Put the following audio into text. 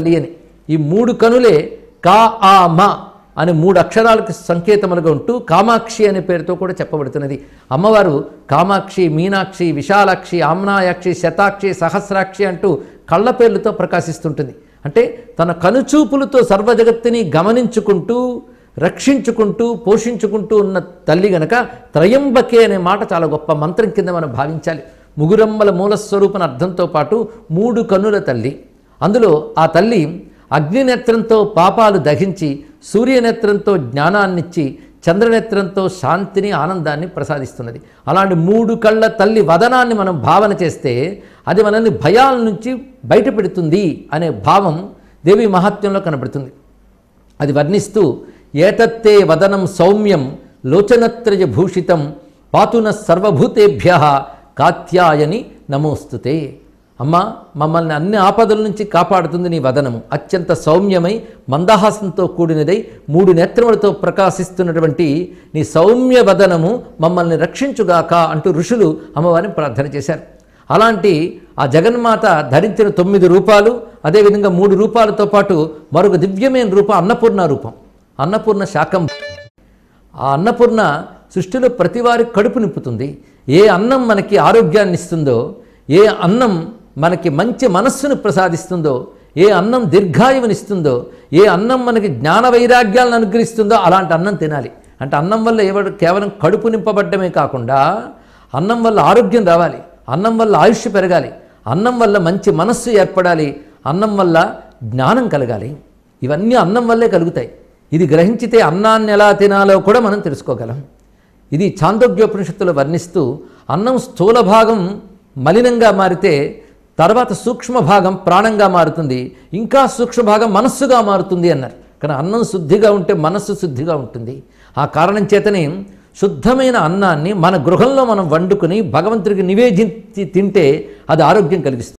అని ఈ మూడు కనులే కా ఆ మా అనే మూడు అక్షరాలకు సంకేతములుగా ఉంటూ కామాక్షి అనే పేరుతో కూడా చెప్పబడుతున్నది అమ్మవారు కామాక్షి మీనాక్షి విశాలాక్షి ఆమ్నాయాక్షి శతాక్షి సహస్రాక్షి అంటూ కళ్ళ పేర్లతో ప్రకాశిస్తుంటుంది అంటే తన కనుచూపులతో జగత్తిని గమనించుకుంటూ రక్షించుకుంటూ పోషించుకుంటూ ఉన్న తల్లి గనక త్రయంబకే అనే మాట చాలా గొప్ప మంత్రం కింద మనం భావించాలి ముగురమ్మల మూలస్వరూపన అర్థంతో పాటు మూడు కనుల తల్లి అందులో ఆ తల్లి అగ్నినేత్రంతో పాపాలు దహించి సూర్యనేత్రంతో జ్ఞానాన్నిచ్చి చంద్రనేత్రంతో శాంతిని ఆనందాన్ని ప్రసాదిస్తున్నది అలాంటి మూడు కళ్ళ తల్లి వదనాన్ని మనం భావన చేస్తే అది మనల్ని భయాల నుంచి బయటపెడుతుంది అనే భావం దేవి మహాత్మ్యంలో కనబడుతుంది అది వర్ణిస్తూ ఏతత్తే వదనం సౌమ్యం లోచనత్రయ భూషితం పాతున సర్వభూతేభ్య కాత్యాయని నమోస్తుతే అమ్మ మమ్మల్ని అన్ని ఆపదల నుంచి కాపాడుతుంది నీ వదనము అత్యంత సౌమ్యమై మందహాసంతో కూడినదై మూడు నేత్రములతో ప్రకాశిస్తున్నటువంటి నీ సౌమ్య వదనము మమ్మల్ని రక్షించుగాక అంటూ ఋషులు అమ్మవారిని ప్రార్థన చేశారు అలాంటి ఆ జగన్మాత ధరించిన తొమ్మిది రూపాలు అదేవిధంగా మూడు రూపాలతో పాటు మరొక దివ్యమైన రూపం అన్నపూర్ణ రూపం అన్నపూర్ణ శాకం ఆ అన్నపూర్ణ సృష్టిలో ప్రతివారి కడుపు నింపుతుంది ఏ అన్నం మనకి ఆరోగ్యాన్ని ఇస్తుందో ఏ అన్నం మనకి మంచి మనస్సును ప్రసాదిస్తుందో ఏ అన్నం దీర్ఘాయువునిస్తుందో ఏ అన్నం మనకి జ్ఞాన వైరాగ్యాలను అనుగ్రహిస్తుందో అలాంటి అన్నం తినాలి అంటే అన్నం వల్ల ఎవరు కేవలం కడుపు నింపబడ్డమే కాకుండా అన్నం వల్ల ఆరోగ్యం రావాలి అన్నం వల్ల ఆయుష్ పెరగాలి అన్నం వల్ల మంచి మనస్సు ఏర్పడాలి అన్నం వల్ల జ్ఞానం కలగాలి ఇవన్నీ అన్నం వల్లే కలుగుతాయి ఇది గ్రహించితే అన్నాన్ని ఎలా తినాలో కూడా మనం తెలుసుకోగలం ఇది చాందోగ్యోపనిషత్తులు వర్ణిస్తూ అన్నం స్థూల భాగం మలినంగా మారితే తర్వాత సూక్ష్మ భాగం ప్రాణంగా మారుతుంది ఇంకా సూక్ష్మ భాగం మనస్సుగా మారుతుంది అన్నారు కానీ అన్నం శుద్ధిగా ఉంటే మనస్సు శుద్ధిగా ఉంటుంది ఆ కారణం చేతనే శుద్ధమైన అన్నాన్ని మన గృహంలో మనం వండుకుని భగవంతుడికి నివేదించి తింటే అది ఆరోగ్యం కలిగిస్తుంది